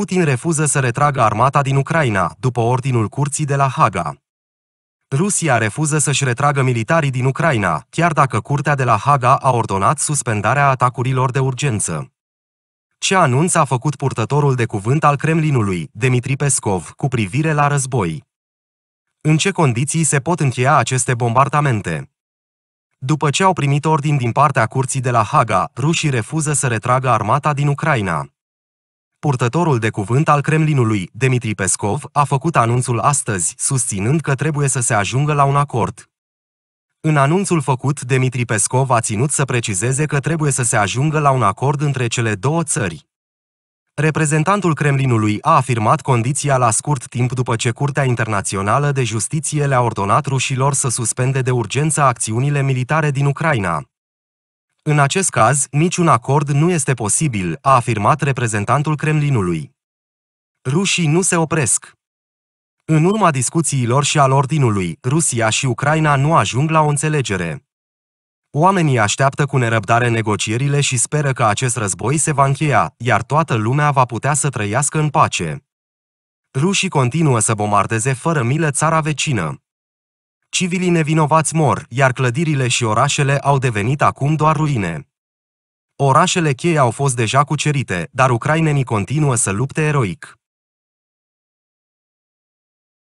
Putin refuză să retragă armata din Ucraina, după ordinul curții de la Haga. Rusia refuză să-și retragă militarii din Ucraina, chiar dacă curtea de la Haga a ordonat suspendarea atacurilor de urgență. Ce anunț a făcut purtătorul de cuvânt al Kremlinului, Dmitri Pescov, cu privire la război? În ce condiții se pot încheia aceste bombardamente? După ce au primit ordin din partea curții de la Haga, rușii refuză să retragă armata din Ucraina. Purtătorul de cuvânt al Kremlinului, Dmitri Pescov, a făcut anunțul astăzi, susținând că trebuie să se ajungă la un acord. În anunțul făcut, Dmitri Pescov a ținut să precizeze că trebuie să se ajungă la un acord între cele două țări. Reprezentantul Kremlinului a afirmat condiția la scurt timp după ce Curtea Internațională de Justiție le-a ordonat rușilor să suspende de urgență acțiunile militare din Ucraina. În acest caz, niciun acord nu este posibil, a afirmat reprezentantul Kremlinului. Rușii nu se opresc. În urma discuțiilor și al ordinului, Rusia și Ucraina nu ajung la o înțelegere. Oamenii așteaptă cu nerăbdare negocierile și speră că acest război se va încheia, iar toată lumea va putea să trăiască în pace. Rușii continuă să bombardeze fără milă țara vecină. Civilii nevinovați mor, iar clădirile și orașele au devenit acum doar ruine. Orașele cheie au fost deja cucerite, dar ucrainenii continuă să lupte eroic.